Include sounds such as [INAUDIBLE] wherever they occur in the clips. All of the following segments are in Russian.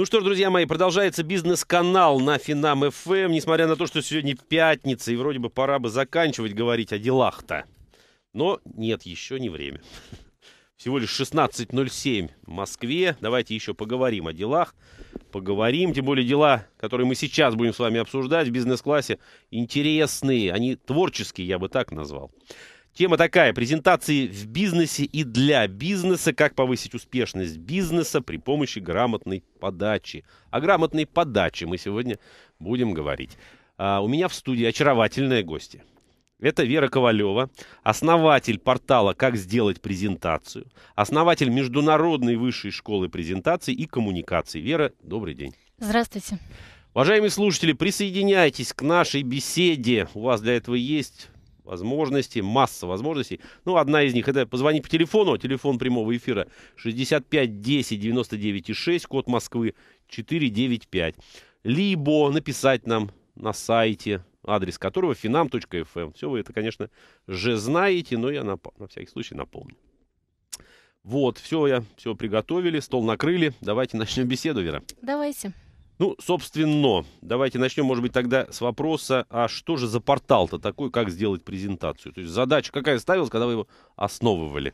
Ну что ж, друзья мои, продолжается бизнес-канал на Финам ФМ. Эм. Несмотря на то, что сегодня пятница, и вроде бы пора бы заканчивать говорить о делах-то. Но нет, еще не время. [LAUGHS] Всего лишь 16.07 в Москве. Давайте еще поговорим о делах. Поговорим, тем более дела, которые мы сейчас будем с вами обсуждать в бизнес-классе, интересные, они творческие, я бы так назвал. Тема такая. Презентации в бизнесе и для бизнеса. Как повысить успешность бизнеса при помощи грамотной подачи. О грамотной подаче мы сегодня будем говорить. А, у меня в студии очаровательные гости. Это Вера Ковалева, основатель портала «Как сделать презентацию», основатель Международной высшей школы презентаций и коммуникаций. Вера, добрый день. Здравствуйте. Уважаемые слушатели, присоединяйтесь к нашей беседе. У вас для этого есть возможностей, масса возможностей. Ну, одна из них это позвонить по телефону, телефон прямого эфира 65 10 99 6, код Москвы 495. Либо написать нам на сайте, адрес которого finam.fm. Эм. Все вы это, конечно же, знаете, но я на, на всякий случай напомню. Вот, все, я все приготовили, стол накрыли. Давайте начнем беседу, Вера. Давайте. Ну, собственно, давайте начнем, может быть, тогда с вопроса, а что же за портал-то такой, как сделать презентацию? То есть задача какая ставилась, когда вы его основывали?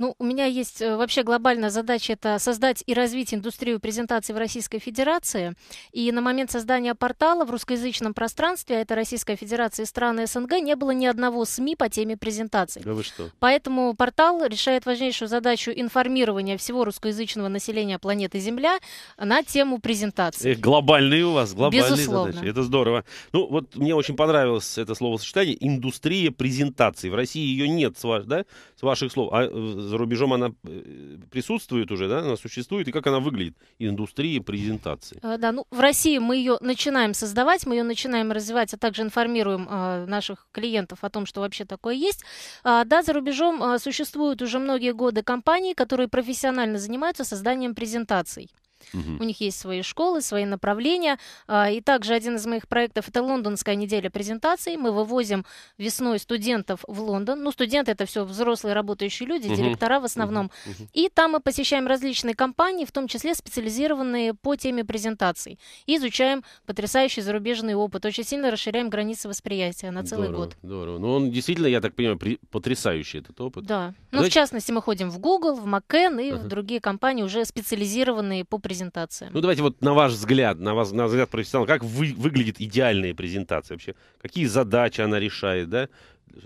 Ну, у меня есть э, вообще глобальная задача – это создать и развить индустрию презентации в Российской Федерации. И на момент создания портала в русскоязычном пространстве, а это Российская Федерация и страны СНГ, не было ни одного СМИ по теме презентаций. Да вы что? Поэтому портал решает важнейшую задачу информирования всего русскоязычного населения планеты Земля на тему презентации. Эх, глобальные у вас, глобальные Безусловно. задачи. Это здорово. Ну, вот мне очень понравилось это словосочетание – индустрия презентации. В России ее нет, с, да, с ваших слов. А э, за рубежом она э, присутствует уже, да, она существует, и как она выглядит, индустрия презентации. Э, да, ну в России мы ее начинаем создавать, мы ее начинаем развивать, а также информируем э, наших клиентов о том, что вообще такое есть. А, да, за рубежом э, существуют уже многие годы компании, которые профессионально занимаются созданием презентаций. Угу. У них есть свои школы, свои направления. А, и также один из моих проектов это лондонская неделя презентаций. Мы вывозим весной студентов в Лондон. Ну, студенты это все взрослые работающие люди, угу. директора в основном. Угу. И там мы посещаем различные компании, в том числе специализированные по теме презентаций. И изучаем потрясающий зарубежный опыт. Очень сильно расширяем границы восприятия на целый здорово, год. Здорово. Ну, он действительно, я так понимаю, при... потрясающий этот опыт. Да. Ну, Значит... в частности, мы ходим в Google, в Макен и ага. в другие компании уже специализированные по презентациям презентациям. Ну, давайте вот на ваш взгляд, на, вас, на взгляд профессионала, как вы, выглядит идеальная презентация вообще? Какие задачи она решает, да?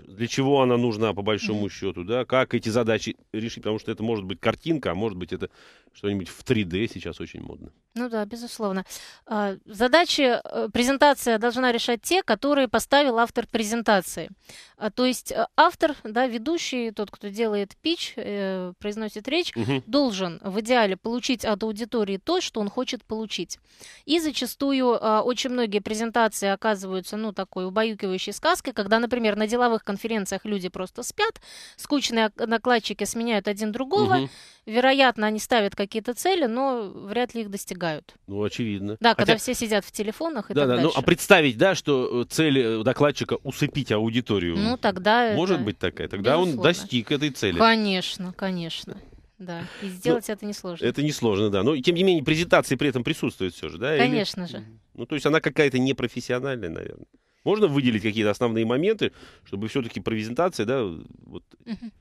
Для чего она нужна, по большому mm-hmm. счету, да? Как эти задачи решить? Потому что это может быть картинка, а может быть это что-нибудь в 3D сейчас очень модно. Ну да, безусловно. А, задачи э, презентация должна решать те, которые поставил автор презентации. А, то есть э, автор, да, ведущий, тот, кто делает пич, э, произносит речь, угу. должен в идеале получить от аудитории то, что он хочет получить. И зачастую а, очень многие презентации оказываются, ну, такой убаюкивающей сказкой, когда, например, на деловых конференциях люди просто спят, скучные накладчики сменяют один другого, угу. вероятно, они ставят какие-то цели, но вряд ли их достигают помогают. Ну, очевидно. Да, Хотя... когда все сидят в телефонах и да, так да, ну, дальше. Ну, а представить, да, что э, цель э, докладчика усыпить аудиторию. Ну, тогда Может это... быть такая. Тогда Безусловно. он достиг этой цели. Конечно, конечно. Да, и ну, сделать ну, это несложно. Это несложно, да. Но, тем не менее, презентации при этом присутствует все же, да? Конечно Или... же. Ну, то есть она какая-то непрофессиональная, наверное. Можно выделить какие-то основные моменты, чтобы все-таки презентация, да, вот... Угу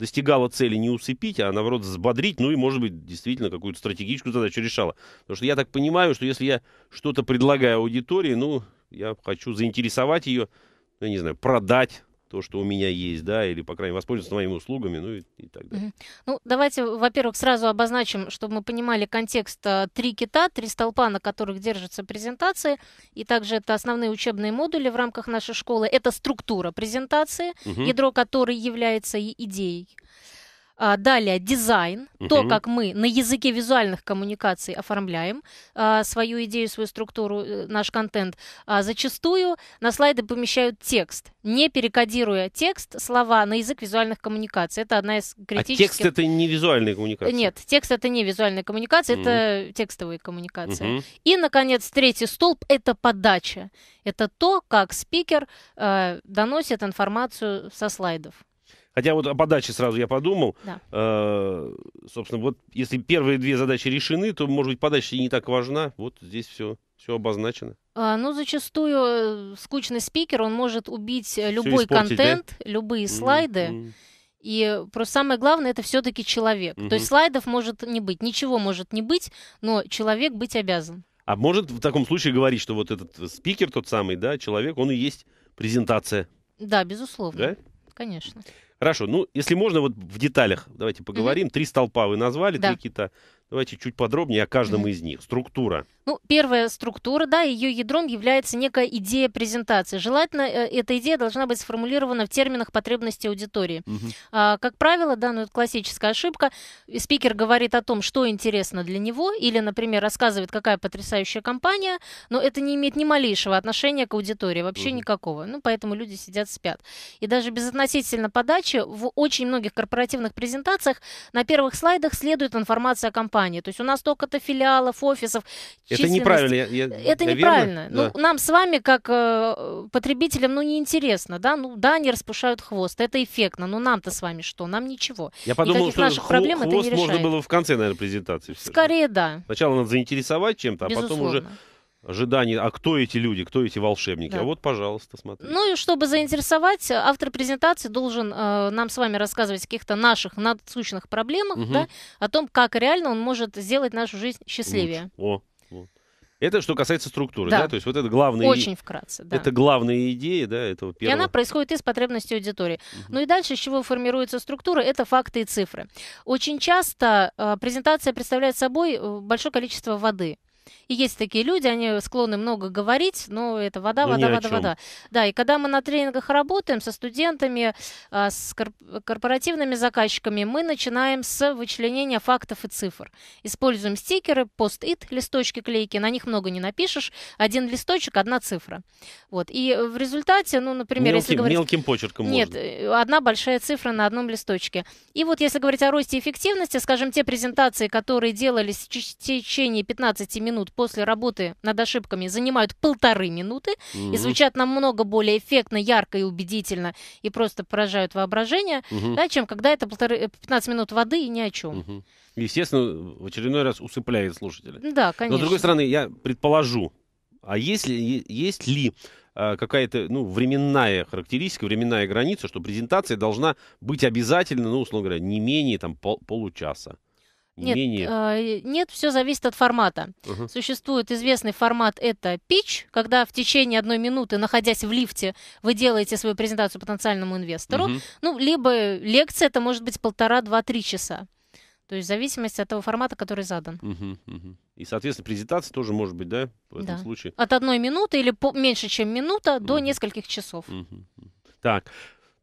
достигала цели не усыпить, а наоборот взбодрить, ну и, может быть, действительно какую-то стратегическую задачу решала. Потому что я так понимаю, что если я что-то предлагаю аудитории, ну, я хочу заинтересовать ее, ну, я не знаю, продать, то, что у меня есть, да, или, по крайней мере, воспользоваться моими услугами, ну и, и так далее. Ну, давайте, во-первых, сразу обозначим, чтобы мы понимали контекст э, три кита, три столпа, на которых держатся презентации, и также это основные учебные модули в рамках нашей школы. Это структура презентации, угу. ядро которой является идеей. А, далее дизайн, угу. то, как мы на языке визуальных коммуникаций оформляем а, свою идею, свою структуру, э, наш контент. А, зачастую на слайды помещают текст, не перекодируя текст, слова на язык визуальных коммуникаций. Это одна из а критических... А текст это не визуальная коммуникация? Нет, текст это не визуальная коммуникация, угу. это текстовые коммуникации. Угу. И, наконец, третий столб — это подача. Это то, как спикер э, доносит информацию со слайдов. Хотя вот о подаче сразу я подумал. Да. Э, собственно, вот если первые две задачи решены, то, может быть, подача не так важна. Вот здесь все, все обозначено. А, ну, зачастую э, скучный спикер, он может убить э, любой контент, да? любые слайды. Mm-hmm. И просто самое главное это все-таки человек. Угу. То есть слайдов может не быть, ничего может не быть, но человек быть обязан. А может в таком случае говорить, что вот этот спикер тот самый, да, человек, он и есть презентация? Да, безусловно. Да? Конечно. Хорошо, ну, если можно, вот в деталях давайте поговорим. Mm-hmm. Три столпа вы назвали, да. три кита. Давайте чуть подробнее о каждом mm-hmm. из них. Структура. Ну, первая структура, да, ее ядром является некая идея презентации. Желательно, э, эта идея должна быть сформулирована в терминах потребности аудитории. Угу. А, как правило, да, ну это классическая ошибка. Спикер говорит о том, что интересно для него, или, например, рассказывает, какая потрясающая компания, но это не имеет ни малейшего отношения к аудитории, вообще угу. никакого. Ну, поэтому люди сидят, спят. И даже безотносительно подачи, в очень многих корпоративных презентациях на первых слайдах следует информация о компании. То есть у нас столько-то филиалов, офисов. Это численность. Это неправильно. Я, я, это я неправильно. Верно? Ну, да. Нам с вами, как э, потребителям, ну, неинтересно, да? Ну, да, они распушают хвост, это эффектно, но нам-то с вами что? Нам ничего. Я подумал, Никаких что наших хво- проблем хвост это не решает. можно было в конце, наверное, презентации. Скорее, да. Сначала надо заинтересовать чем-то, а потом уже ожидание, а кто эти люди, кто эти волшебники. Да. А вот, пожалуйста, смотри. Ну и чтобы заинтересовать, автор презентации должен э, нам с вами рассказывать о каких-то наших надсущных проблемах, угу. да, о том, как реально он может сделать нашу жизнь счастливее. Лучше. О, это что касается структуры, да. да? То есть вот это главная... Очень вкратце, да. Это главная идея, да, этого первого... И она происходит из потребностей аудитории. Угу. Ну и дальше, из чего формируется структура, это факты и цифры. Очень часто э, презентация представляет собой э, большое количество воды. И есть такие люди, они склонны много говорить, но это вода, ну, вода, вода, вода. Да, и когда мы на тренингах работаем со студентами, а, с корпоративными заказчиками, мы начинаем с вычленения фактов и цифр. Используем стикеры, пост-ит, листочки, клейки, на них много не напишешь. Один листочек, одна цифра. Вот. И в результате, ну, например, мелким, если говорить... Мелким почерком Нет, можно. Э, одна большая цифра на одном листочке. И вот если говорить о росте эффективности, скажем, те презентации, которые делались в течение 15 минут минут после работы над ошибками занимают полторы минуты угу. и звучат намного более эффектно, ярко и убедительно и просто поражают воображение, угу. да, чем когда это полторы, 15 э, минут воды и ни о чем. Угу. Естественно, в очередной раз усыпляет слушателя. Да, конечно. Но с другой стороны, я предположу, а есть ли, есть ли а, какая-то ну, временная характеристика, временная граница, что презентация должна быть обязательно, ну, условно говоря, не менее там, пол, получаса. Нет, менее... э, а, нет, все зависит от формата. Угу. Существует известный формат, это пич, когда в течение одной минуты, находясь в лифте, вы делаете свою презентацию потенциальному инвестору. Угу. Ну, либо лекция, это может быть полтора, два, три часа. То есть в зависимости от того формата, который задан. Угу, угу. И, соответственно, презентация тоже может быть, да, в этом да. случае? От одной минуты или по- меньше, чем минута, угу. до нескольких часов. Угу. Так,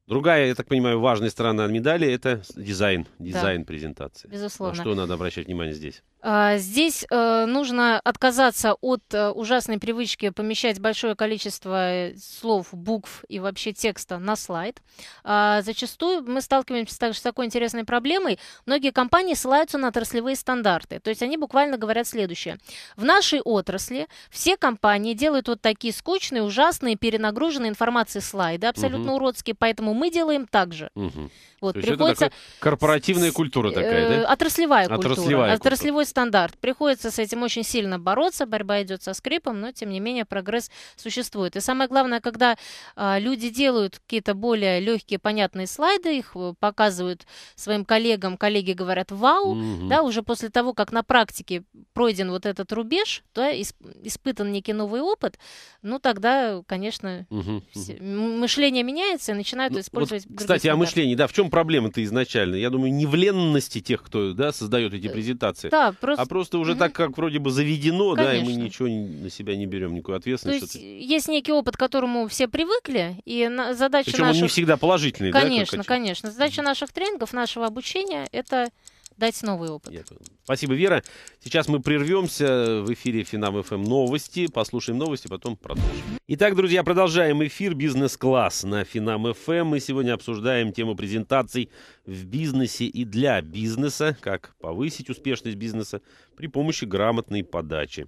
Другая, я так понимаю, важная сторона медали — это дизайн, дизайн да. презентации. Безусловно. На что надо обращать внимание здесь? А, здесь э, нужно отказаться от э, ужасной привычки помещать большое количество слов, букв и вообще текста на слайд. А, зачастую мы сталкиваемся также с такой интересной проблемой. Многие компании ссылаются на отраслевые стандарты. То есть они буквально говорят следующее. В нашей отрасли все компании делают вот такие скучные, ужасные, перенагруженные информацией слайды, абсолютно угу. уродские, поэтому мы делаем так же. Угу. Вот, То есть приходится... это корпоративная культура такая, э, да? Отраслевая культура. Отраслевая культура отраслевой стандарт. Приходится с этим очень сильно бороться, борьба идет со скрипом, но тем не менее прогресс существует. И самое главное, когда э, люди делают какие-то более легкие, понятные слайды, их э, показывают своим коллегам, коллеги говорят «вау», угу. да, уже после того, как на практике пройден вот этот рубеж, да, исп испытан некий новый опыт, ну тогда, конечно, угу. все, мышление меняется и начинают ну, использовать... Вот, кстати, стандарты. о мышлении, да, в чем проблема-то изначально? Я думаю, не в ленности тех, кто да, создает эти э, презентации. Да, просто... а просто уже так, как вроде бы заведено, Конечно. да, и мы ничего на себя не берем, никакую ответственность. То есть есть некий опыт, к которому все привыкли, и на... задача Причем наших... он не всегда положительный, конечно, да? Конечно, конечно. Задача наших тренингов, нашего обучения — это дать новый опыт. Я... Спасибо, Вера. Сейчас мы прервемся. В эфире Финам ФМ новости. Послушаем новости, потом продолжим. Итак, друзья, продолжаем эфир «Бизнес-класс» на Финам ФМ. Мы сегодня обсуждаем тему презентаций в бизнесе и для бизнеса, как повысить успешность бизнеса при помощи грамотной подачи.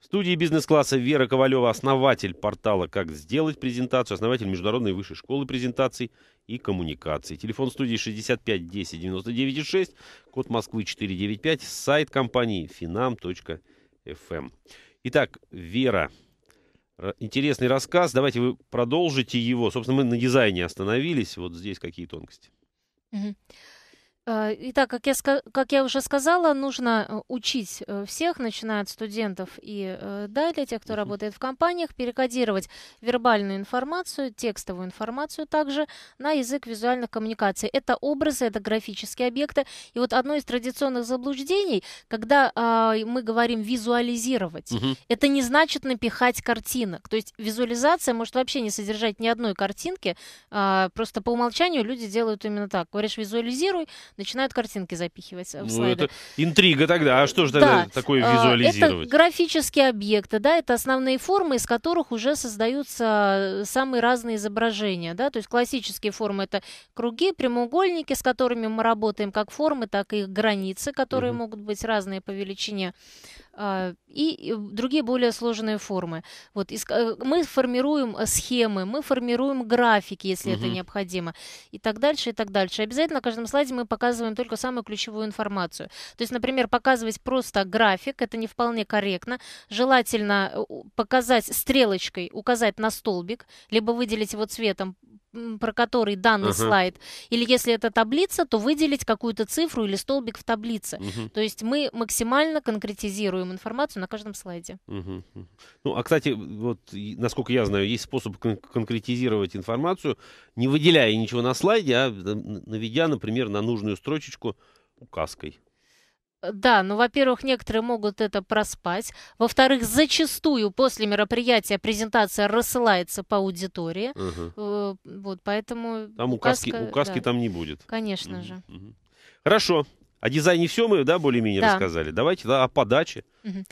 В студии бизнес-класса Вера Ковалева, основатель портала «Как сделать презентацию», основатель Международной высшей школы презентаций и коммуникаций. Телефон студии 65 10 99 6, код Москвы 495, сайт компании finam.fm. Эм. Итак, Вера, интересный рассказ. Давайте вы продолжите его. Собственно, мы на дизайне остановились. Вот здесь какие тонкости. Угу. Э, и так, как я, как я уже сказала, нужно э, учить э, всех, начиная от студентов и далее, тех, кто работает в компаниях, перекодировать вербальную информацию, текстовую информацию также на язык визуальных коммуникаций. Это образы, это графические объекты. И вот одно из традиционных заблуждений, когда а, мы говорим визуализировать, uh это не значит напихать картинок. То есть визуализация может вообще не содержать ни одной картинки, а, просто по умолчанию люди делают именно так. Говоришь, визуализируй, начинают картинки запихивать э, в ну, Это интрига тогда, а что же тогда да. такое а, визуализировать? Это графические объекты, да, это основные формы, из которых уже создаются э, самые разные изображения, да, то есть классические формы это круги, прямоугольники, с которыми мы работаем, как формы, так и границы, которые угу. могут быть разные по величине. А, и другие более сложные формы. Вот, э, мы формируем э, схемы, мы формируем графики, если угу. это необходимо, и так дальше, и так дальше. Обязательно на каждом слайде мы показываем только самую ключевую информацию. То есть, например, показывать просто график, это не вполне корректно. Желательно э, показать стрелочкой, указать на столбик, либо выделить его цветом про который данный uh-huh. слайд, или если это таблица, то выделить какую-то цифру или столбик в таблице. Uh-huh. То есть мы максимально конкретизируем информацию на каждом слайде. Uh-huh. Ну, а кстати, вот насколько я знаю, есть способ кон- конкретизировать информацию, не выделяя ничего на слайде, а наведя, например, на нужную строчечку указкой. Да, ну, во-первых, некоторые могут это проспать. Во-вторых, зачастую после мероприятия презентация рассылается по аудитории. Угу. Вот, поэтому... Там указки, указка, указки да. там не будет. Конечно угу. же. Угу. Хорошо. О дизайне все мы, да, более-менее да. рассказали. Давайте да, о подаче. Угу.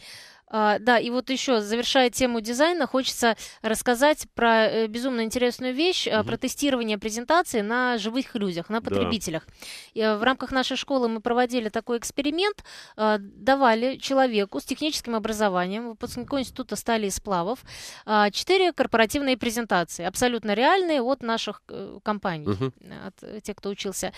А, да, и вот еще, завершая тему дизайна, хочется рассказать про э, безумно интересную вещь, угу. про тестирование презентации на живых людях, на потребителях. Да. И, э, в рамках нашей школы мы проводили такой эксперимент, э, давали человеку с техническим образованием, выпускнику Института стали из сплавов, четыре э, корпоративные презентации, абсолютно реальные от наших э, компаний, угу. от э, тех, кто учился.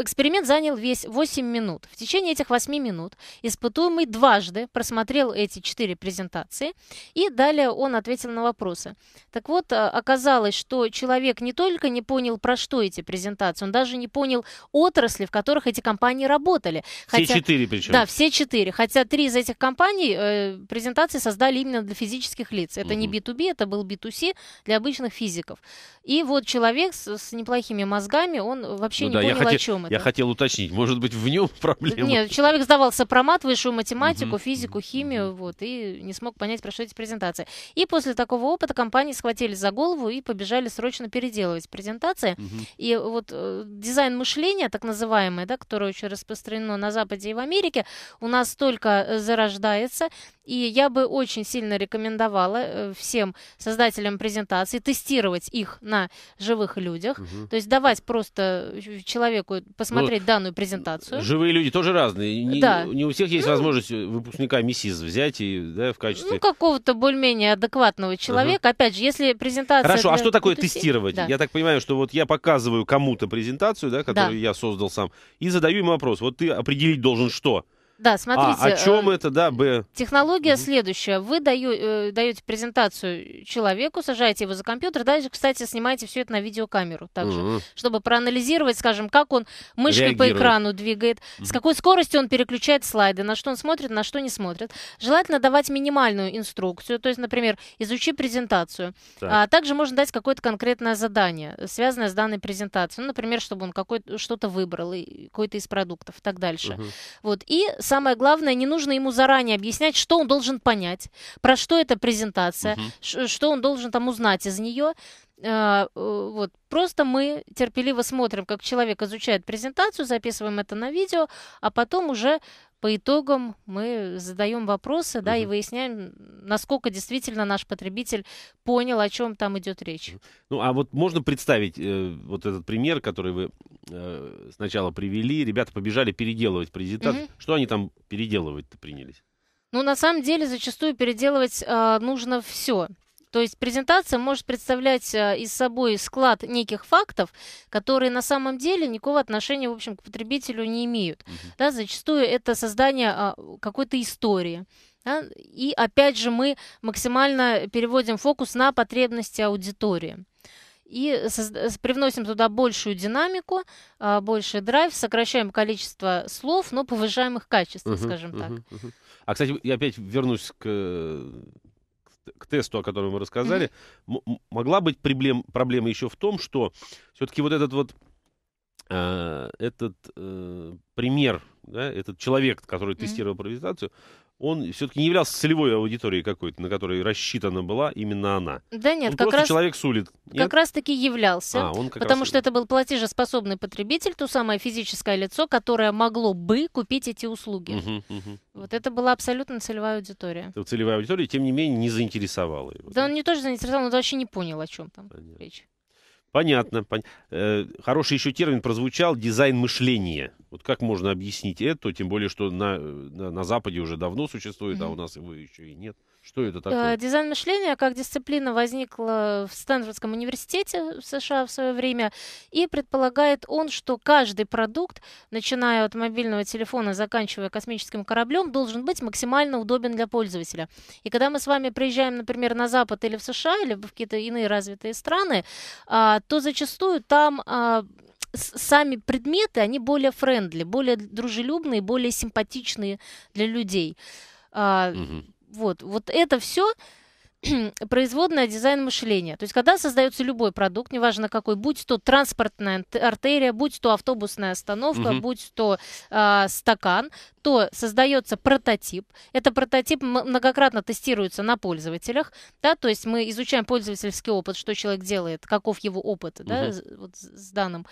Эксперимент занял весь 8 минут. В течение этих 8 минут испытуемый дважды просмотрел эти 4 презентации, и далее он ответил на вопросы. Так вот, а, оказалось, что человек не только не понял, про что эти презентации, он даже не понял отрасли, в которых эти компании работали. Хотя, все четыре причем. Да, все четыре. Хотя три из этих компаний э, презентации создали именно для физических лиц. Это угу. не B2B, это был B2C для обычных физиков. И вот человек с, с неплохими мозгами, он вообще ну, не да, понял, хотел... о чем да. Я хотел уточнить, может быть, в нем [LAUGHS] проблема? Нет, человек сдавал сопромат, высшую математику, угу. физику, химию, вот, и не смог понять, про что эти презентации. И после такого опыта компании схватили за голову и побежали срочно переделывать презентации. Угу. И вот э, дизайн мышления, так называемое, да, которое очень распространено на Западе и в Америке, у нас только э, зарождается. И я бы очень сильно рекомендовала э, всем создателям презентаций тестировать их на живых людях. Угу. То есть давать просто э, человеку посмотреть ну, данную презентацию. Живые люди тоже разные. Не, да. не у всех есть ну, возможность выпускника МИСИС взять и да, в качестве... Ну, какого-то более-менее адекватного человека. Угу. Опять же, если презентация... Хорошо, а что такое b тестировать? Да. Я так понимаю, что вот я показываю кому-то презентацию, да, которую да. я создал сам, и задаю ему вопрос. Вот ты определить должен что? Да, а, смотрите. А, о чем э, это, да, бы? Технология угу. следующая. Вы даю, э, презентацию человеку, сажаете его за компьютер, дальше, кстати, снимаете все это на видеокамеру также, угу. чтобы проанализировать, скажем, как он мышкой Реагирует. по экрану двигает, угу. с какой скоростью он переключает слайды, на что он смотрит, на что не смотрит. Желательно давать минимальную инструкцию, то есть, например, изучи презентацию. Так. А также можно дать какое-то конкретное задание, связанное с данной презентацией. Ну, например, чтобы он какой-то что-то выбрал, и какой-то из продуктов и так дальше. Угу. Вот. И самое главное, не нужно ему заранее объяснять, что он должен понять, про что эта презентация, угу. что он должен там узнать из нее. Э, э, вот. Просто мы терпеливо смотрим, как человек изучает презентацию, записываем это на видео, а потом уже по итогам мы задаем вопросы, да, угу. и выясняем, насколько действительно наш потребитель понял, о чем там идет речь. Ну, а вот можно представить э, вот этот пример, который вы э, сначала привели, ребята побежали переделывать презентацию, угу. что они там переделывать-то принялись? Ну, на самом деле, зачастую переделывать э, нужно все. То есть презентация может представлять э, из собой склад неких фактов, которые на самом деле никакого отношения, в общем, к потребителю не имеют. Угу. Да, зачастую это создание а, какой-то истории. Да? И опять же мы максимально переводим фокус на потребности аудитории и э, привносим туда большую динамику, а, больше драйв, сокращаем количество слов, но повышаем их качество, uh-huh, скажем uh-huh, так. Uh-huh. А, кстати, я опять вернусь к э, к тесту, о котором мы рассказали, mm-hmm. могла быть проблем, проблема еще в том, что все-таки вот этот вот э, этот э, пример, да, этот человек, который mm-hmm. тестировал приватизацию, он все-таки не являлся целевой аудиторией какой-то, на которой рассчитана была именно она. Да нет, он как раз человек сулит. Нет? Как раз таки являлся, а, он как потому раз... что это был платежеспособный потребитель, то самое физическое лицо, которое могло бы купить эти услуги. Угу, угу. Вот это была абсолютно целевая аудитория. Это целевая аудитория, тем не менее, не заинтересовала его. Да, он не тоже заинтересовал, он вообще не понял, о чем там Понятно. речь. Понятно. Пон... Э, хороший еще термин прозвучал дизайн мышления. Вот как можно объяснить это, тем более, что на, э, на, на Западе уже давно существует, mm-hmm. а у нас его еще и нет. Что это э, такое? Дизайн мышления как дисциплина возникла в Стэнфордском университете в США в свое время. И предполагает он, что каждый продукт, начиная от мобильного телефона, заканчивая космическим кораблем, должен быть максимально удобен для пользователя. И когда мы с вами приезжаем, например, на Запад или в США, или в какие-то иные развитые страны, а, то зачастую там а, сами предметы, они более френдли, более дружелюбные, более симпатичные для людей. Uh-huh. Вот, вот это все [CLEARS THROAT] производное дизайн мышления. То есть, когда создается любой продукт, неважно какой, будь то транспортная артерия, будь то автобусная остановка, угу. будь то э, стакан, то создается прототип. Это прототип многократно тестируется на пользователях, да, то есть мы изучаем пользовательский опыт, что человек делает, каков его опыт, угу. да, вот с данным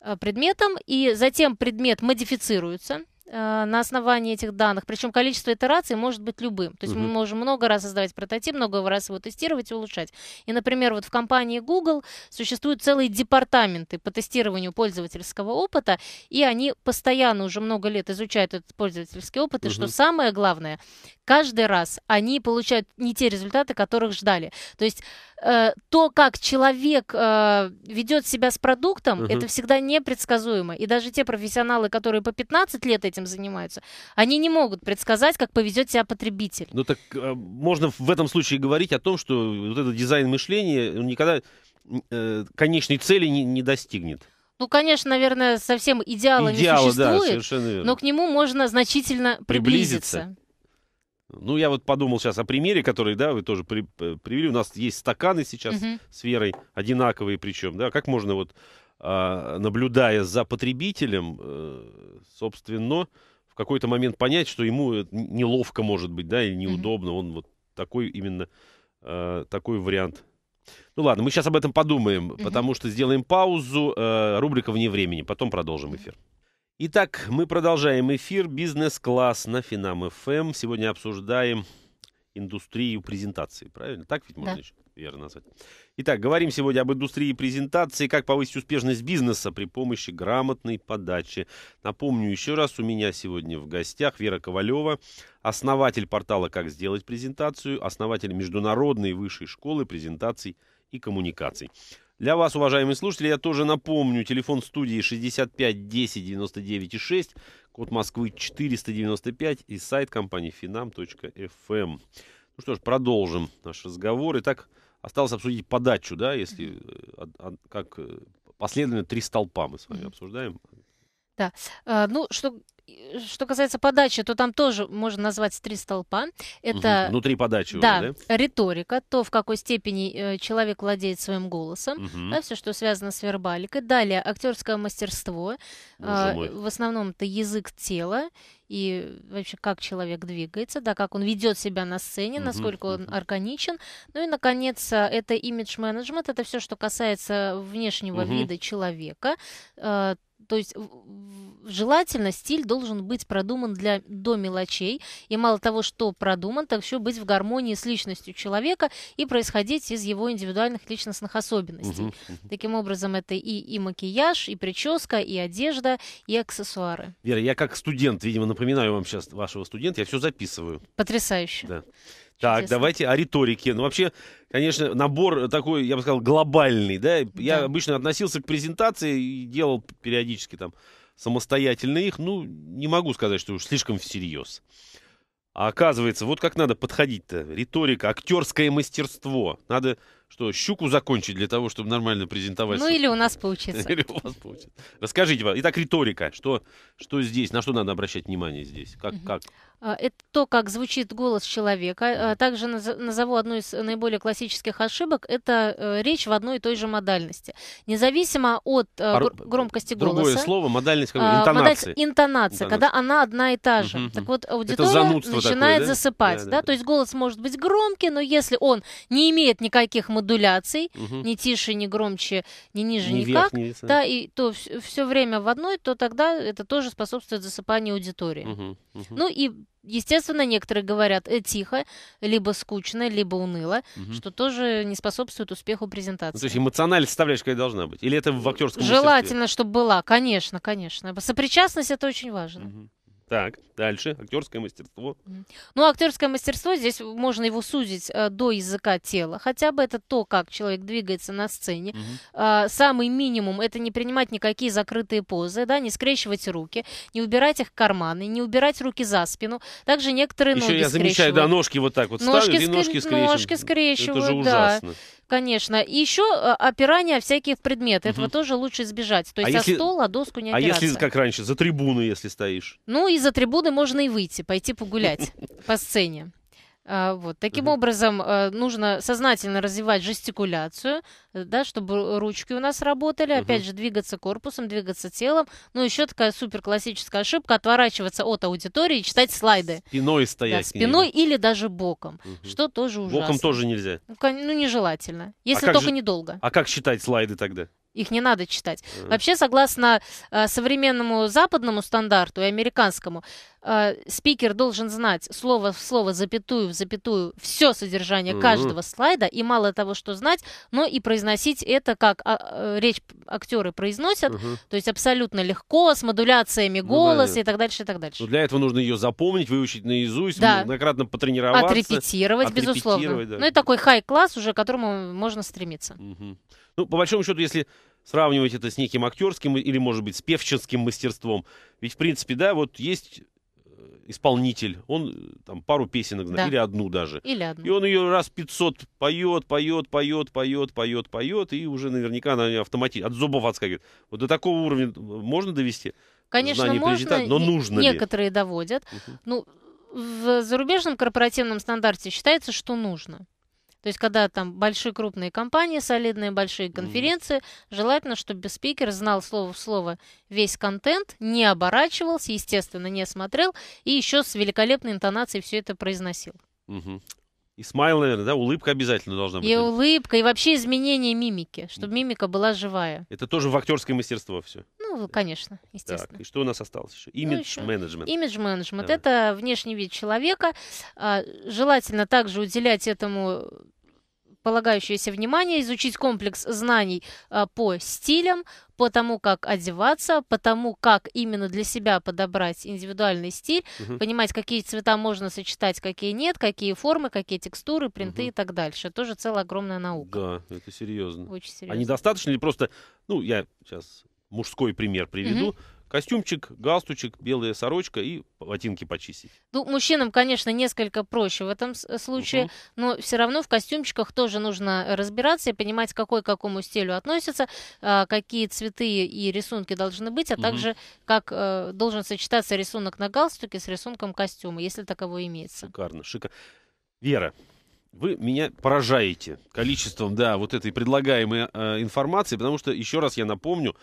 а, предметом, и затем предмет модифицируется Э, на основании этих данных. Причем количество итераций может быть любым. То есть угу. мы можем много раз создавать прототип, много раз его тестировать и улучшать. И, например, вот в компании Google существуют целые департаменты по тестированию пользовательского опыта, и они постоянно уже много лет изучают этот пользовательский опыт. Угу. И что самое главное, каждый раз они получают не те результаты, которых ждали. То есть Э, то, как человек э, ведет себя с продуктом, угу. это всегда непредсказуемо. И даже те профессионалы, которые по 15 лет этим занимаются, они не могут предсказать, как поведет себя потребитель. Ну так э, можно в этом случае говорить о том, что вот этот дизайн мышления никогда э, конечной цели не, не достигнет. Ну, конечно, наверное, совсем идеала, идеала не существует, да, но к нему можно значительно приблизиться. приблизиться. Ну, я вот подумал сейчас о примере, который, да, вы тоже при, э, привели. У нас есть стаканы сейчас угу. с Верой, одинаковые причем, да. Как можно вот, а, наблюдая за потребителем, э, собственно, в какой-то момент понять, что ему неловко может быть, да, или неудобно. Угу. Он вот такой именно, э, такой вариант ну ладно, мы сейчас об этом подумаем, угу. потому что сделаем паузу. рубрика вне времени, потом продолжим эфир. Итак, мы продолжаем эфир «Бизнес-класс» на Финам ФМ. Сегодня обсуждаем индустрию презентации, правильно? Так ведь можно да. еще верно назвать. Итак, говорим сегодня об индустрии презентации, как повысить успешность бизнеса при помощи грамотной подачи. Напомню еще раз, у меня сегодня в гостях Вера Ковалева, основатель портала «Как сделать презентацию», основатель Международной высшей школы презентаций и коммуникаций. Для вас, уважаемые слушатели, я тоже напомню, телефон студии 65 10 99 6, код Москвы 495 и сайт компании finam.fm. Эм. Ну что ж, продолжим наш разговор. Итак, осталось обсудить подачу, да, если э, как э, последовательно три столпа мы с вами обсуждаем. Да. А, ну, что что касается подачи, то там тоже можно назвать три столпа. Это угу. внутри подачи. Да, уже, да, риторика, то в какой степени э, человек владеет своим голосом, угу. да, все, что связано с вербаликой. Далее актерское мастерство, э, в основном это язык тела и вообще как человек двигается, да, как он ведет себя на сцене, насколько он органичен. Ну и, наконец, а, это имидж-менеджмент, это все, что касается внешнего вида человека, э, то есть желательно стиль должен быть продуман для, до мелочей. И мало того, что продуман, так еще быть в гармонии с личностью человека и происходить из его индивидуальных личностных особенностей. Угу, угу. Таким образом, это и, и макияж, и прическа, и одежда, и аксессуары. Вера, я как студент, видимо, напоминаю вам сейчас вашего студента, я все записываю. Потрясающе. Да. Так, давайте о риторике. Ну, вообще, конечно, набор такой, я бы сказал, глобальный, да? да. Я обычно относился к презентации и делал периодически там самостоятельно их. Ну, не могу сказать, что уж слишком всерьез. А оказывается, вот как надо подходить-то. Риторика, актерское мастерство. Надо что, щуку закончить для того, чтобы нормально презентовать? Ну или у нас получится. [LAUGHS] Или у вас получится. Расскажите, итак, риторика. Что, что здесь, на что надо обращать внимание здесь? Как, как? А, это то, как звучит голос человека. А, также назову одну из наиболее классических ошибок. Это э, речь в одной и той же модальности. Независимо от э, громкости голоса. Другое слово, модальность, как а, интонации. Модальность, интонация, когда она одна и та же. Угу. Так вот, аудитория начинает такое, да? засыпать. Да, да? Да? То есть голос может быть громкий, но если он не имеет никаких модальностей, модуляций, угу. ни тише, ни громче, ни ниже ни никак, вверх, ни да, и то все, время в одной, то тогда это тоже способствует засыпанию аудитории. Угу, угу. Ну и Естественно, некоторые говорят э, тихо, либо скучно, либо уныло, угу. что тоже не способствует успеху презентации. Ну, то есть эмоциональная составляющая какая должна быть? Или это в э, актерском Желательно, мастерстве? чтобы была, конечно, конечно. Сопричастность это очень важно. Угу. Так, дальше. Актерское мастерство. Ну, актерское мастерство, здесь можно его сузить э, до языка тела. Хотя бы это то, как человек двигается на сцене. Угу. Э, самый минимум это не принимать никакие закрытые позы, да, не скрещивать руки, не убирать их в карманы, не убирать руки за спину. Также некоторые Еще ноги я замечаю, да, ножки вот так вот ножки ставят ск... и ножки скрещивают. Ножки скрещивают, это же ужасно. да. Конечно. И еще э, опирание всяких предметов. Этого угу. тоже лучше избежать. То а есть а со если... стола доску не опираться. А если, как раньше, за трибуны, если стоишь? Ну, и за трибуны можно и выйти, пойти погулять [LAUGHS] по сцене. А, вот. Таким угу. образом, э, нужно сознательно развивать жестикуляцию, э, да, чтобы ручки у нас работали, угу. опять же, двигаться корпусом, двигаться телом. Ну, еще такая супер классическая ошибка отворачиваться от аудитории и читать слайды. Спиной стоять. Да, спиной или даже боком, угу. что тоже ужасно. Боком тоже нельзя. Ну, ну нежелательно. А если а только же, недолго. А как читать слайды тогда? Их не надо читать. Вообще, согласно э, современному западному стандарту и американскому, э, спикер должен знать слово в слово, запятую в запятую, все содержание mm-hmm. каждого слайда, и мало того, что знать, но и произносить это, как а, э, речь актеры произносят, mm-hmm. то есть абсолютно легко, с модуляциями ну голоса ну, и так дальше, и так дальше. Но ну, для этого нужно ее запомнить, выучить наизусть, да. многократно потренироваться. Отрепетировать, отрепетировать безусловно. Да. Ну и такой хай-класс уже, к которому можно стремиться. Mm-hmm. Ну, по большому счету, если сравнивать это с неким актерским или, может быть, с певческим мастерством, ведь, в принципе, да, вот есть э, исполнитель, он э, там пару песенок знает, да. или одну даже. Или одну. И он ее раз 500 поет, поет, поет, поет, поет, поет, и уже наверняка она автоматически от зубов отскакивает. Вот до такого уровня э, можно довести? Конечно, Знание можно. Но нужно Некоторые ли? доводят. Угу. Ну, в зарубежном корпоративном стандарте считается, что нужно. То есть, когда там большие крупные компании, солидные большие конференции, mm. желательно, чтобы спикер знал слово в слово весь контент, не оборачивался, естественно, не смотрел, и еще с великолепной интонацией все это произносил. Mm-hmm. И смайл, наверное, да? Улыбка обязательно должна быть. И улыбка, и вообще изменение мимики, чтобы мимика была живая. Это тоже в актерское мастерство все конечно, естественно. Так, и что у нас осталось еще? Ну, Имидж-менеджмент. Имидж-менеджмент. Это внешний вид человека. А, желательно также уделять этому полагающееся внимание, изучить комплекс знаний а, по стилям, по тому, как одеваться, по тому, как именно для себя подобрать индивидуальный стиль, угу. понимать, какие цвета можно сочетать, какие нет, какие формы, какие текстуры, принты угу. и так дальше. Тоже целая огромная наука. Да, это серьезно. Очень серьезно. А недостаточно ли просто, ну, я сейчас мужской пример приведу. Костюмчик, галстучек, белая сорочка и ботинки почистить. Ну, мужчинам, конечно, несколько проще в этом э, случае, угу. но все равно в костюмчиках тоже нужно разбираться и понимать, какой к какому стилю относится, а, какие цветы и рисунки должны быть, а также угу. как э, должен сочетаться рисунок на галстуке с рисунком костюма, если таково имеется. Шикарно, шикарно. Вера, вы меня поражаете количеством, да, вот этой предлагаемой э, информации, потому что, еще раз я напомню,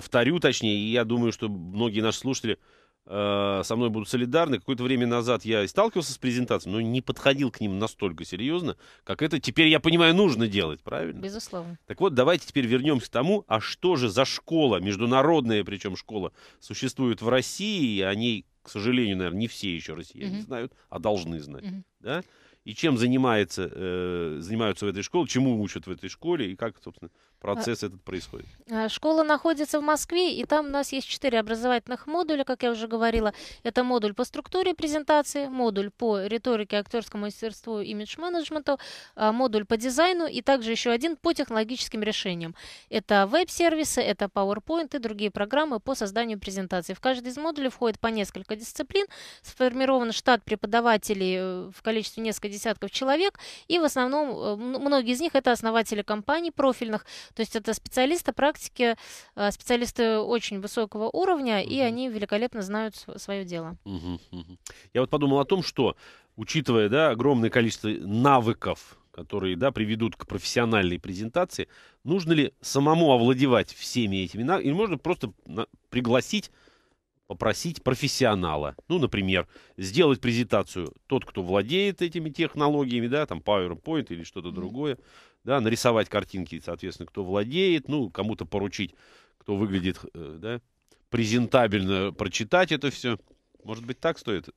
повторю точнее, и я думаю, что многие наши слушатели э, со мной будут солидарны. Какое-то время назад я сталкивался с презентацией, но не подходил к ним настолько серьезно, как это теперь, я понимаю, нужно делать, правильно? Безусловно. Так вот, давайте теперь вернемся к тому, а что же за школа, международная причем школа, существует в России, и о ней, к сожалению, наверное, не все еще россияне mm знают, а должны знать, mm да? И чем занимается, э, занимаются в этой школе, чему учат в этой школе, и как, собственно, процесс а, этот происходит? Э, школа находится в Москве, и там у нас есть четыре образовательных модуля, как я уже говорила. Это модуль по структуре презентации, модуль по риторике, актерскому мастерству, имидж-менеджменту, э, модуль по дизайну и также еще один по технологическим решениям. Это веб-сервисы, это PowerPoint и другие программы по созданию презентации. В каждый из модулей входит по несколько дисциплин, сформирован штат преподавателей э, в количестве несколько десятков человек, и в основном многие из них это основатели компаний профильных, то есть это специалисты практики, э, специалисты очень высокого уровня, угу. и они великолепно знают свое дело. Угу, угу. Я вот подумал о том, что, учитывая да, огромное количество навыков, которые да, приведут к профессиональной презентации, нужно ли самому овладевать всеми этими навыками, или можно просто пригласить попросить профессионала, ну, например, сделать презентацию тот, кто владеет этими технологиями, да, там PowerPoint или что-то другое, да, нарисовать картинки, соответственно, кто владеет, ну, кому-то поручить, кто выглядит, э, да, презентабельно прочитать это все. Может быть, так стоит э,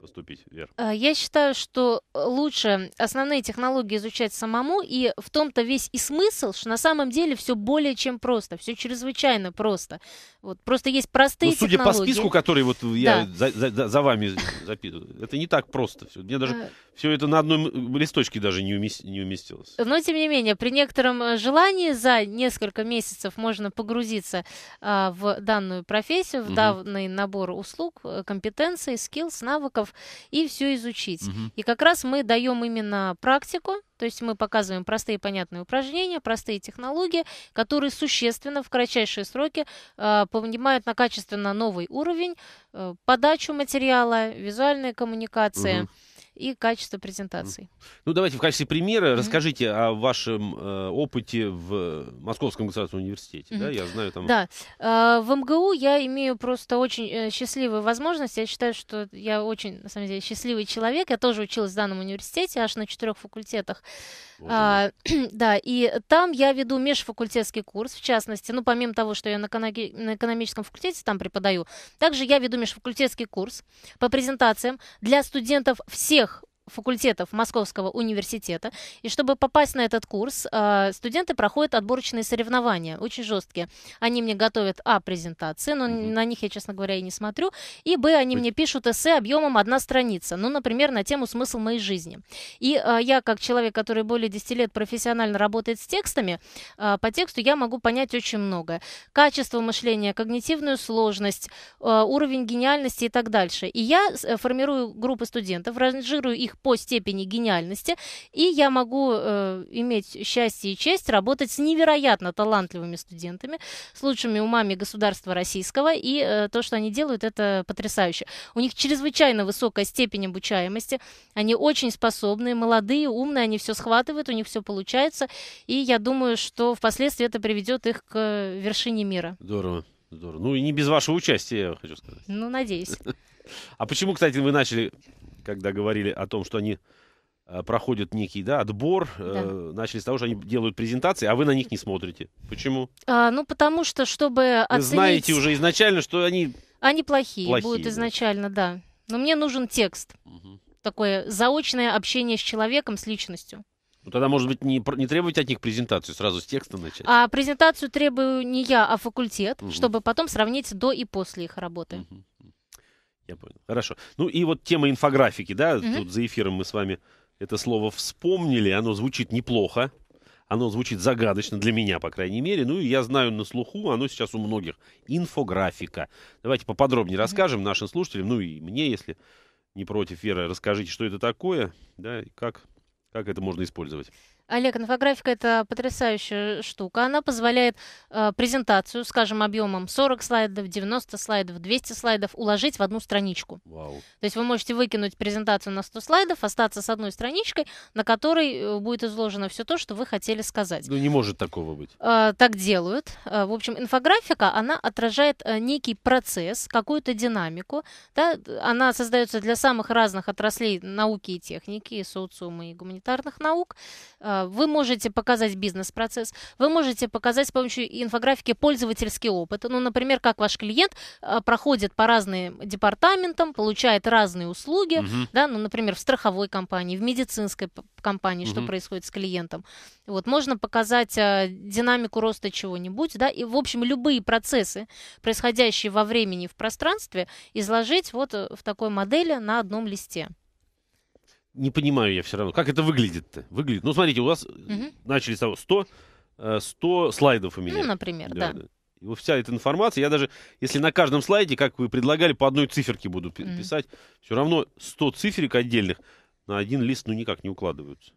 поступить, Вер? Э, я считаю, что э, лучше основные технологии изучать самому, и в том-то весь и смысл, что на самом деле все более чем просто, все чрезвычайно просто. Вот, просто есть простые Но, ну, судя технологии. Судя по списку, который вот я да. за, за, за вами записываю, это не так просто. Мне даже все это на одном листочке даже не, умест, не уместилось. Но, тем не менее, при некотором желании за несколько месяцев можно погрузиться а, в данную профессию, в угу. данный набор услуг, компетенций, компетенций, skills, навыков и все изучить. Угу. И как раз мы даем именно практику, то есть мы показываем простые понятные упражнения, простые технологии, которые существенно в кратчайшие сроки э, поднимают на качественно новый уровень э, подачу материала, визуальные коммуникации. Угу и качество презентаций. Ну, давайте в качестве примера mm-hmm. расскажите о вашем э, опыте в э, Московском государственном университете. Mm-hmm. Да, я знаю там... Да, а, в МГУ я имею просто очень э, счастливую возможность. Я считаю, что я очень, на самом деле, счастливый человек. Я тоже училась в данном университете, аж на четырех факультетах. А, [CLEARS THROAT] да, и там я веду межфакультетский курс, в частности, ну, помимо того, что я на, эконом- на экономическом факультете там преподаю, также я веду межфакультетский курс по презентациям для студентов всех факультетов Московского университета. И чтобы попасть на этот курс, э, студенты проходят отборочные соревнования, очень жесткие. Они мне готовят, а, презентации, но mm на них я, честно говоря, и не смотрю, и, б, они мне пишут эссе объемом одна страница, ну, например, на тему «Смысл моей жизни». И э, я, как человек, который более 10 лет профессионально работает с текстами, э, по тексту я могу понять очень многое. Качество мышления, когнитивную сложность, уровень гениальности и так дальше. И я формирую группы студентов, ранжирую их их по степени гениальности, и я могу э, иметь счастье и честь работать с невероятно талантливыми студентами, с лучшими умами государства российского, и э, то, что они делают, это потрясающе. У них чрезвычайно высокая степень обучаемости, они очень способные, молодые, умные, они все схватывают, у них все получается, и я думаю, что впоследствии это приведет их к вершине мира. Здорово. Здорово. Ну и не без вашего участия, я хочу сказать. Ну, надеюсь. [LAUGHS] А почему, кстати, вы начали когда говорили о том, что они э, проходят некий да, отбор. Э, да. Э, начали с того, что они делают презентации, а вы на них не смотрите. Почему? А, ну, потому что, чтобы оценить... Вы знаете уже изначально, что они... Они плохие, плохие будут да. изначально, да. Но мне нужен текст. Угу. Такое заочное общение с человеком, с личностью. Ну, тогда, может быть, не, не требовать от них презентацию, сразу с текста начать. А презентацию требую не я, а факультет, угу. чтобы потом сравнить до и после их работы. Угу. Я понял. Хорошо. Ну и вот тема инфографики, да, mm-hmm. тут за эфиром мы с вами это слово вспомнили, оно звучит неплохо. Оно звучит загадочно для меня, по крайней мере. Ну, и я знаю на слуху, оно сейчас у многих. Инфографика. Давайте поподробнее mm-hmm. расскажем нашим слушателям, ну и мне, если не против, Вера, расскажите, что это такое, да, и как, как это можно использовать. Олег, инфографика это потрясающая штука. Она позволяет э, презентацию, скажем, объемом 40 слайдов, 90 слайдов, 200 слайдов уложить в одну страничку. Вау. То есть вы можете выкинуть презентацию на 100 слайдов, остаться с одной страничкой, на которой э, будет изложено все то, что вы хотели сказать. Ну, не может такого быть. Э, так делают. Э, в общем, инфографика, она отражает э, некий процесс, какую-то динамику. Да? Она создается для самых разных отраслей науки и техники, и социума и гуманитарных наук. Э, а, вы можете показать бизнес-процесс, вы можете показать с помощью инфографики пользовательский опыт. Ну, например, как ваш клиент а, проходит по разным департаментам, получает разные услуги, угу. да, ну, например, в страховой компании, в медицинской компании, угу. что происходит с клиентом. Вот, можно показать а, динамику роста чего-нибудь, да, и, в общем, любые процессы, происходящие во времени и в пространстве, изложить вот э, в такой модели на одном листе не понимаю я все равно, как это выглядит-то. Выглядит. Ну, смотрите, у вас угу. начали с того 100, 100 э, слайдов у меня. Ну, например, да. да. да. И вся эта информация, я даже, если на каждом слайде, как вы предлагали, по одной циферке буду mm-hmm. писать, все равно 100 циферек отдельных на один лист ну никак не укладываются.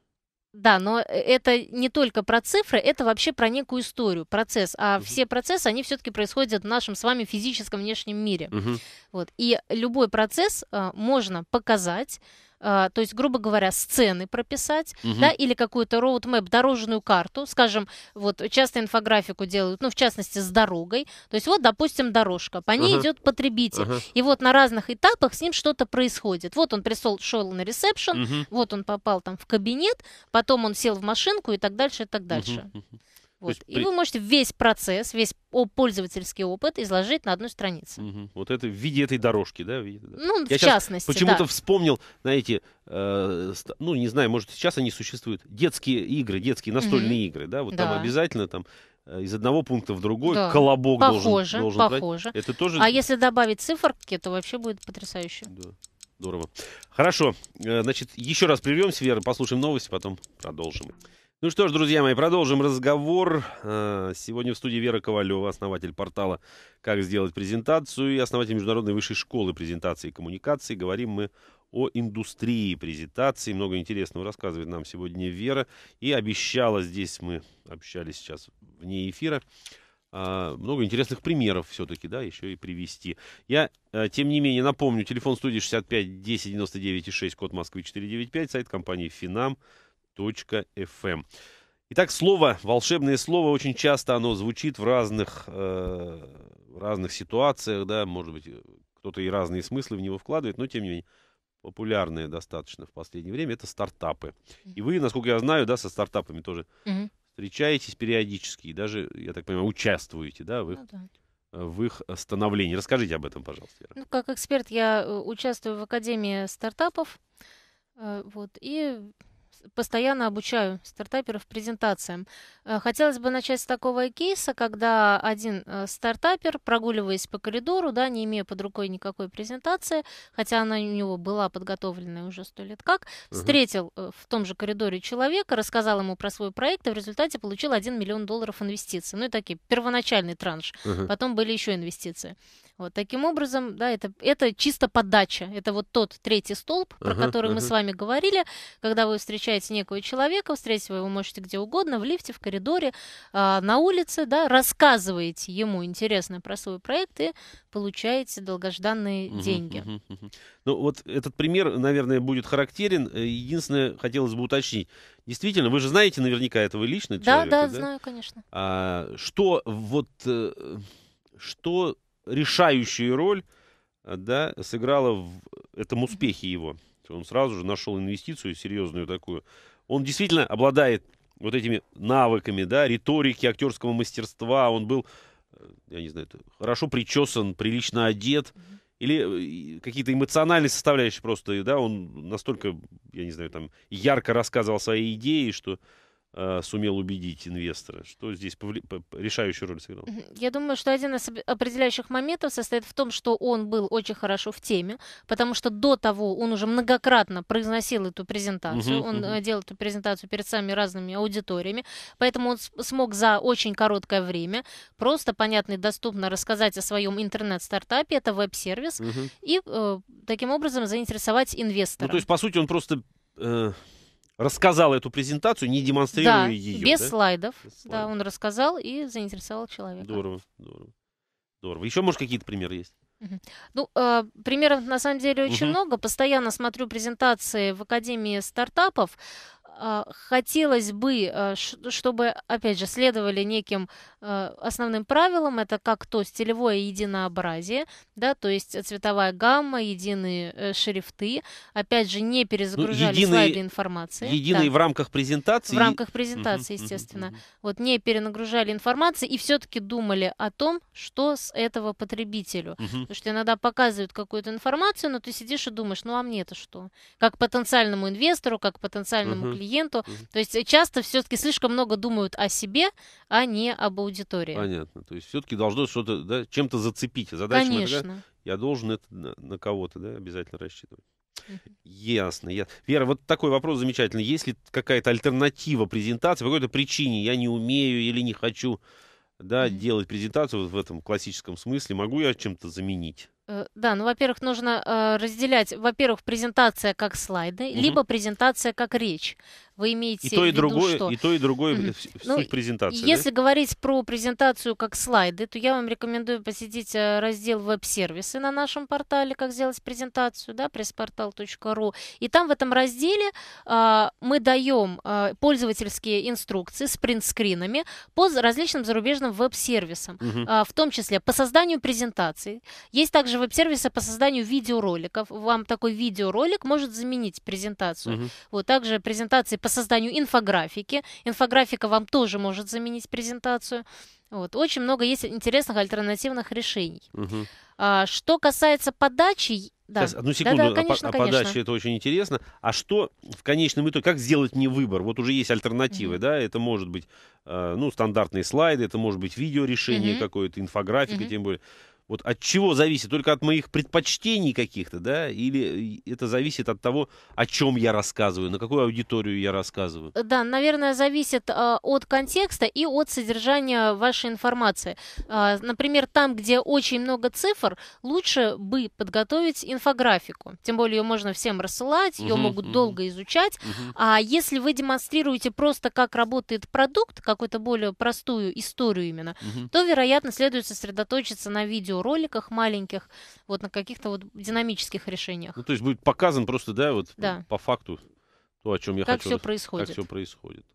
Да, но э, это не только про цифры, это вообще про некую историю, процесс. А uh-huh. все процессы, они все-таки происходят в нашем с вами физическом внешнем мире. Uh-huh. Вот. И любой процесс э, можно показать, а, то есть, грубо говоря, сцены прописать, угу. да, или какую-то роуд-мэп, дорожную карту, скажем, вот часто инфографику делают, ну, в частности, с дорогой, то есть вот, допустим, дорожка, по ней uh идет потребитель, uh и вот на разных этапах с ним что-то происходит. Вот он пришел шел на ресепшн, uh вот он попал там в кабинет, потом он сел в машинку и так дальше, и так дальше. uh вот. Есть, и при... вы можете весь процесс, весь пользовательский опыт изложить на одной странице. Угу. Вот это в виде этой дорожки, да? Виде, Ну, Я в частности. Почему-то да. вспомнил, знаете, э, ну не знаю, может сейчас они существуют. Детские игры, детские настольные угу. игры, да? Вот да. там обязательно там э, из одного пункта в другой да. колобок похоже, должен, должен похоже. Брать. Это тоже. А если добавить циферки, то вообще будет потрясающе. Да. Здорово. Хорошо. Э, значит, еще раз прервемся, Вера, послушаем новости, потом продолжим. Ну что ж, друзья мои, продолжим разговор. Э, сегодня в студии Вера Ковалева, основатель портала «Как сделать презентацию» и основатель Международной высшей школы презентации и коммуникации. Говорим мы о индустрии презентации. Много интересного рассказывает нам сегодня Вера. И обещала здесь, мы общались сейчас вне эфира, а, много интересных примеров все-таки, да, еще и привести. Я, э, тем не менее, напомню, телефон студии 65 10 99 6, код Москвы 495, сайт компании «Финам». Фм. Эм. Итак, слово, волшебное слово, очень часто оно звучит в разных, э, разных ситуациях, да, может быть, кто-то и разные смыслы в него вкладывает, но тем не менее популярные достаточно в последнее время, это стартапы. И вы, насколько я знаю, да, со стартапами тоже угу. встречаетесь периодически и даже, я так понимаю, участвуете, да, в их ну, да э, в их становлении. Расскажите об этом, пожалуйста. Вера. Ну, как эксперт я э, участвую в Академии стартапов. Э, вот, и постоянно обучаю стартаперов презентациям. Э, хотелось бы начать с такого кейса, когда один э, стартапер, прогуливаясь по коридору, да, не имея под рукой никакой презентации, хотя она у него была подготовленная уже сто лет как, встретил э, в том же коридоре человека, рассказал ему про свой проект и в результате получил 1 миллион долларов инвестиций. Ну и такие первоначальный транш. Потом были еще инвестиции. Вот таким образом, да, это, это чисто подача. Это вот тот третий столб, про uh-huh, который uh-huh. мы с вами говорили. Когда вы встречаете некого человека, встретить вы его можете где угодно, в лифте, в коридоре, э, на улице, да, рассказываете ему интересное про свой проект и получаете долгожданные uh-huh, деньги. Uh-huh, uh-huh. Ну вот этот пример, наверное, будет характерен. Э, единственное, хотелось бы уточнить. Действительно, вы же знаете наверняка этого лично да, человека, да? Да, да, знаю, конечно. А, что вот... Э, что решающую роль да, сыграла в этом успехе его. Он сразу же нашел инвестицию серьезную такую. Он действительно обладает вот этими навыками, да, риторики, актерского мастерства. Он был, э, я не знаю, хорошо причесан, прилично одет. Или э, какие-то эмоциональные составляющие просто, да, он настолько, я не знаю, там ярко рассказывал свои идеи, что Э, сумел убедить инвестора? Что здесь повли... решающую роль сыграл? Я думаю, что один из определяющих моментов состоит в том, что он был очень хорошо в теме, потому что до того он уже многократно произносил эту презентацию, угу, он угу. делал эту презентацию перед самыми разными аудиториями, поэтому он смог за очень короткое время просто понятно и доступно рассказать о своем интернет-стартапе, это веб-сервис, угу. и э, таким образом заинтересовать инвестора. Ну, то есть, по сути, он просто... Э рассказал эту презентацию, не демонстрируя да, ее. Без, да? Слайдов. без слайдов. Да, он рассказал и заинтересовал человека. Здорово, здорово. Здорово. Еще, может, какие-то примеры есть? Ну, э, примеров на самом деле очень uh много. Постоянно смотрю презентации в Академии стартапов. А, хотелось бы, э, чтобы, опять же, следовали неким э, основным правилам. Это как то стилевое единообразие, да, то есть цветовая гамма, единые э, шрифты. Опять же, не ну, перезагружали ну, единые, слайды информации. Единые да. в рамках презентации. В рамках презентации, угу, естественно. Угу, угу. Вот не перенагружали информации и все-таки думали о том, что с этого потребителю. Угу. Потому что иногда показывают какую-то информацию, но ты сидишь и думаешь, ну а мне-то что? Как потенциальному инвестору, как потенциальному угу. клиенту клиенту. Mm-hmm. То есть э, часто все-таки слишком много думают о себе, а не об аудитории. Понятно. То есть все-таки должно что-то, да, чем-то зацепить. А задача Конечно. Такая, я должен это на, на кого-то, да, обязательно рассчитывать. Ясно, Я. Вера, вот такой вопрос замечательный. Есть ли какая-то альтернатива презентации по какой-то причине? Я не умею или не хочу да, делать презентацию вот в этом классическом смысле. Могу я чем-то заменить? Э, да, ну, во-первых, нужно э, разделять, во-первых, презентация как слайды, угу. либо презентация как речь вы имеете и то, и в виду, другое, что... И то, и другое mm-hmm. в, в ну, их презентации, Если да? говорить про презентацию как слайды, то я вам рекомендую посетить э, раздел веб-сервисы на нашем портале, как сделать презентацию, да, pressportal.ru. И там в этом разделе а, мы даем а, пользовательские инструкции с принтскринами по различным зарубежным веб-сервисам, mm-hmm. а, в том числе по созданию презентаций. Есть также веб-сервисы по созданию видеороликов. Вам такой видеоролик может заменить презентацию. Mm-hmm. Вот также презентации по созданию инфографики. Инфографика вам тоже может заменить презентацию. Вот. Очень много есть интересных альтернативных решений. Угу. А, что касается подачи... Да. Сейчас, одну секунду, да, да, конечно, о, а о конечно. это очень интересно. А что в конечном итоге, как сделать мне выбор? Вот уже есть альтернативы, Угу. да, это может быть, э, ну, стандартные слайды, это может быть видеорешение mm Угу. какое-то, инфографика Угу. тем более. Вот от чего зависит? Только от моих предпочтений каких-то, да? Или э, это зависит от того, о чем я рассказываю, на какую аудиторию я рассказываю? Э, да, наверное, зависит э, от контекста и от содержания вашей информации. Э, например, там, где очень много цифр, лучше бы подготовить инфографику. Тем более ее можно всем рассылать, ее угу, могут угу. долго изучать. Угу. А если вы демонстрируете просто, как работает продукт, какую-то более простую историю именно, угу. то, вероятно, следует сосредоточиться на видео видеороликах маленьких, вот на каких-то вот динамических решениях. Ну, то есть будет показан просто, да, вот да. по факту то, о чем я как хочу. Все происходит. Как все происходит.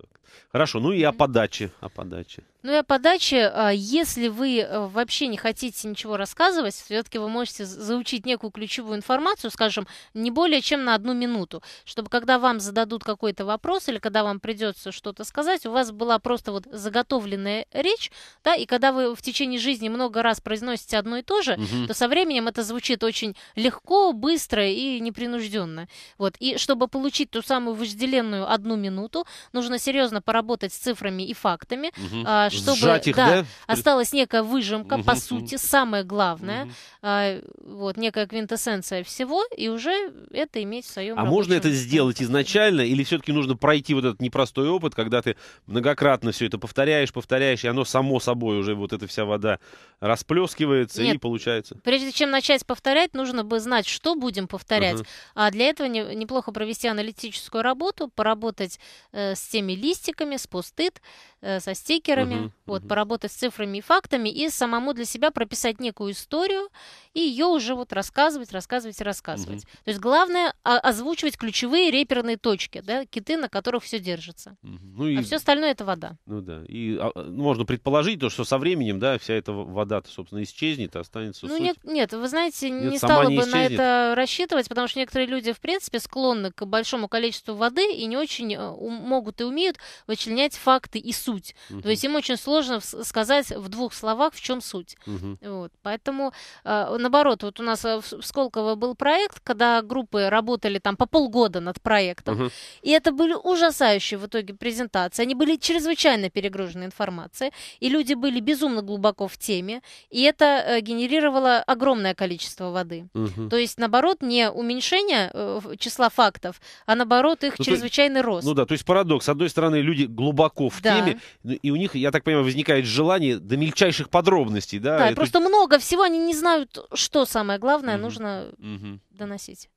Хорошо, ну и о подаче, о подаче. Ну и о подаче, а, если вы э, вообще не хотите ничего рассказывать, все-таки вы можете заучить некую ключевую информацию, скажем, не более чем на одну минуту, чтобы когда вам зададут какой-то вопрос или когда вам придется что-то сказать, у вас была просто вот заготовленная речь, да, и когда вы в течение жизни много раз произносите одно и то же, угу. то со временем это звучит очень легко, быстро и непринужденно. Вот. И чтобы получить ту самую вожделенную одну минуту, нужно серьезно поработать с цифрами и фактами, угу чтобы Сжать их, да, да? осталась некая выжимка, угу. по сути, самое главное, угу. вот некая квинтэссенция всего, и уже это иметь в своем. А можно это сделать изначально, или все-таки нужно пройти вот этот непростой опыт, когда ты многократно все это повторяешь, повторяешь, и оно само собой уже вот эта вся вода расплескивается Нет, и получается. Прежде чем начать повторять, нужно бы знать, что будем повторять. Угу. А для этого не, неплохо провести аналитическую работу, поработать э, с теми листиками, с пустыт, э, со стикерами, Угу, вот, угу. поработать с цифрами и фактами и самому для себя прописать некую историю и ее уже вот рассказывать, рассказывать и рассказывать. Угу. То есть главное озвучивать ключевые реперные точки, да, киты, на которых все держится. Угу. Ну, а и... А все остальное это вода. Ну да. И а, а ну, можно предположить то, что со временем, да, вся эта вода, собственно, исчезнет, останется. Ну суть. нет, нет, вы знаете, нет, не стала не бы на это рассчитывать, потому что некоторые люди, в принципе, склонны к большому количеству воды и не очень э, могут и умеют вычленять факты и суть. Угу. То есть им очень очень сложно сказать в двух словах, в чем суть. Угу. Вот, поэтому, а, наоборот, вот у нас э, в, Сколково был проект, когда группы работали там по полгода над проектом, угу. и это были ужасающие в итоге презентации. Они были чрезвычайно перегружены информацией, и люди были безумно глубоко в теме, и это э, генерировало огромное количество воды. Угу. То есть, наоборот, не уменьшение э, числа фактов, а наоборот их ну, чрезвычайный то, ну рост. Ну да, то есть парадокс. С одной стороны, люди глубоко в да. теме, и у них, я так так понимаю, возникает желание до мельчайших подробностей, да? Да, эту... просто много всего, они не знают, что самое главное угу. нужно угу. доносить.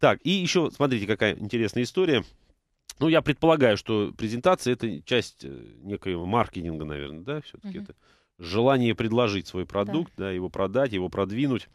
Так, и еще, смотрите, какая интересная история. Ну, я предполагаю, что презентация это часть э, некоего маркетинга, наверное, да, все-таки угу. это желание предложить свой продукт, да. да, его продать, его продвинуть.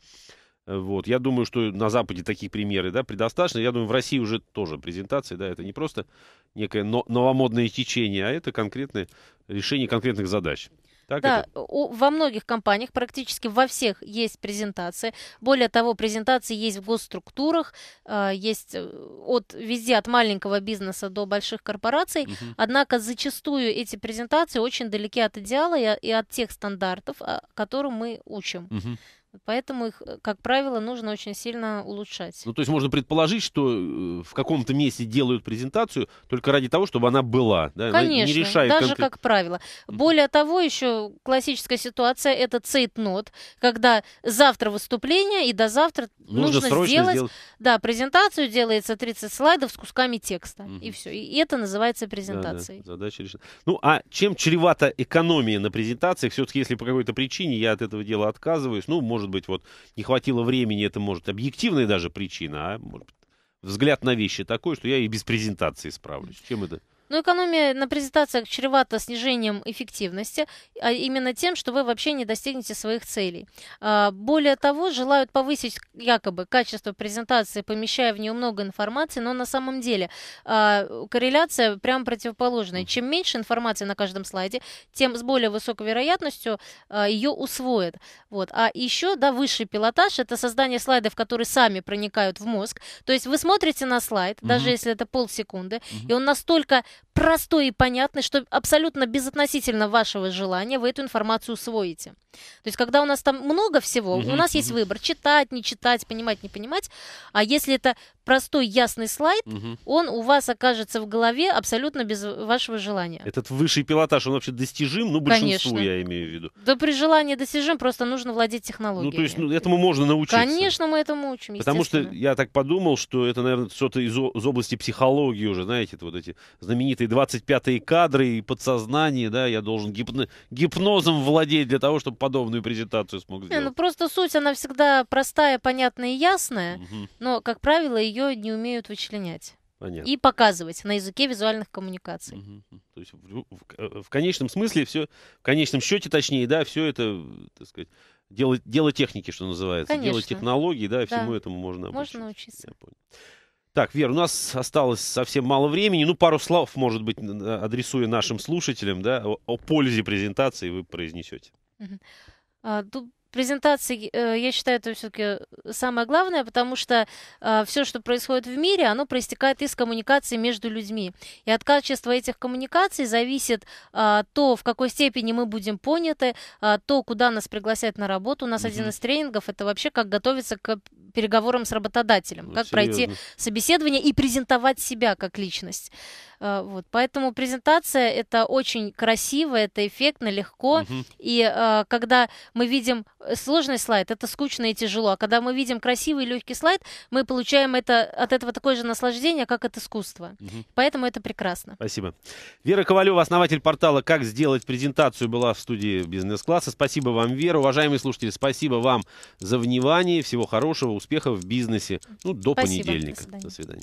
Вот. Я думаю, что на Западе такие примеры да, предостаточно. Я думаю, в России уже тоже презентации. Да, это не просто некое новомодное течение, а это конкретное решение конкретных задач. Так да, это? во многих компаниях, практически во всех есть презентации. Более того, презентации есть в госструктурах, э, есть э, от везде от маленького бизнеса до больших корпораций. Угу. Однако зачастую эти презентации очень далеки от идеала и, и от тех стандартов, а, которым мы учим. Угу. Поэтому их, э, как правило, нужно очень сильно улучшать. Ну, то есть можно предположить, что э, в каком-то месте делают презентацию только ради того, чтобы она была. Да? Конечно, она не решает даже конкрет... как правило. Более того, еще классическая ситуация – это цейтнот, когда завтра выступление, и до завтра нужно, нужно сделать, сделать... Да, презентацию, делается 30 слайдов с кусками текста, угу. и все. И это называется презентацией. Да, да. Задача решена. Ну, а чем чревата экономия на презентациях? Все-таки, если по какой-то причине я от этого дела отказываюсь, ну, может может быть, вот не хватило времени, это может объективная даже причина, а может, взгляд на вещи такой, что я и без презентации справлюсь. Чем это? Но ну, экономия на презентациях чревата снижением эффективности, а именно тем, что вы вообще не достигнете своих целей. А, более того, желают повысить якобы качество презентации, помещая в нее много информации, но на самом деле а, корреляция прямо противоположная. Чем меньше информации на каждом слайде, тем с более высокой вероятностью а, ее усвоят. Вот. А еще, да, высший пилотаж – это создание слайдов, которые сами проникают в мозг. То есть вы смотрите на слайд, даже угу. если это полсекунды, угу. и он настолько простой и понятный, что абсолютно безотносительно вашего желания вы эту информацию усвоите. То есть, когда у нас там много всего, угу, у нас угу. есть выбор, читать, не читать, понимать, не понимать. А если это простой ясный слайд, угу. он у вас окажется в голове абсолютно без вашего желания. Этот высший пилотаж, он вообще достижим? Ну, большинству Конечно. я имею в виду. Да при желании достижим, просто нужно владеть технологией. Ну, то есть ну, этому можно научиться. Конечно, мы этому учим, Потому что я так подумал, что это, наверное, что-то из, из области психологии уже, знаете, вот эти знаменитые 25-е кадры и подсознание, да, я должен гипно гипнозом владеть для того, чтобы подобную презентацию смог сделать. Не, ну, просто суть, она всегда простая, понятная и ясная, угу. но, как правило, ее ее не умеют вычленять. Понятно. и показывать на языке визуальных коммуникаций. Угу. То есть в, в, э, в конечном смысле все, в конечном счете, точнее, да, все это, так сказать, дело, дело техники, что называется, Конечно. дело технологий, да, да. всему этому можно обучить. Можно научиться. Я понял. Так, Вера, у нас осталось совсем мало времени. Ну, пару слов, может быть, а, адресуя нашим слушателям, да, о, о пользе презентации вы произнесете. Угу. А, тут презентации, я считаю, это все-таки э, самое главное, потому что а, все, что происходит в мире, оно проистекает из коммуникации между людьми. И от качества этих коммуникаций зависит а, то, в какой степени мы будем поняты, а, то, куда нас пригласят на работу. У нас mm-hmm. один из тренингов это вообще как готовиться к переговорам с работодателем, вот ну, как серьезно? пройти собеседование и презентовать себя как личность. А, вот, поэтому презентация это очень красиво, это эффектно, легко. Угу. И а, когда мы видим э, сложный слайд, это скучно и тяжело. А когда мы видим красивый легкий слайд, мы получаем это от этого такое же наслаждение, как от искусства. Угу. Поэтому это прекрасно. Спасибо. Вера Ковалева, основатель портала «Как сделать презентацию», была в студии бизнес-класса. Спасибо вам, Вера. Уважаемые слушатели, спасибо вам за внимание. Всего хорошего успехов в бизнесе. Ну, до Спасибо. понедельника. До свидания. До свидания.